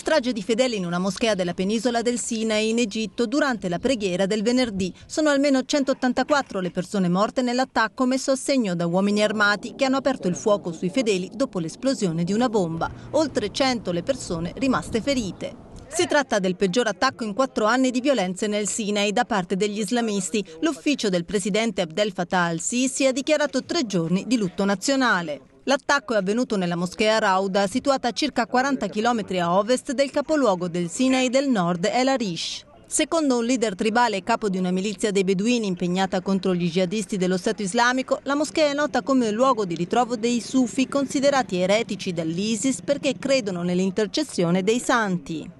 Strage di fedeli in una moschea della penisola del Sinai in Egitto durante la preghiera del venerdì. Sono almeno 184 le persone morte nell'attacco messo a segno da uomini armati che hanno aperto il fuoco sui fedeli dopo l'esplosione di una bomba. Oltre 100 le persone rimaste ferite. Si tratta del peggior attacco in quattro anni di violenze nel Sinai da parte degli islamisti. L'ufficio del presidente Abdel Fattah al-Sisi ha dichiarato tre giorni di lutto nazionale. L'attacco è avvenuto nella moschea Rauda, situata a circa 40 km a ovest del capoluogo del Sinai del nord, El Arish. Secondo un leader tribale e capo di una milizia dei beduini impegnata contro gli jihadisti dello Stato islamico, la moschea è nota come luogo di ritrovo dei sufi considerati eretici dall'ISIS perché credono nell'intercessione dei santi.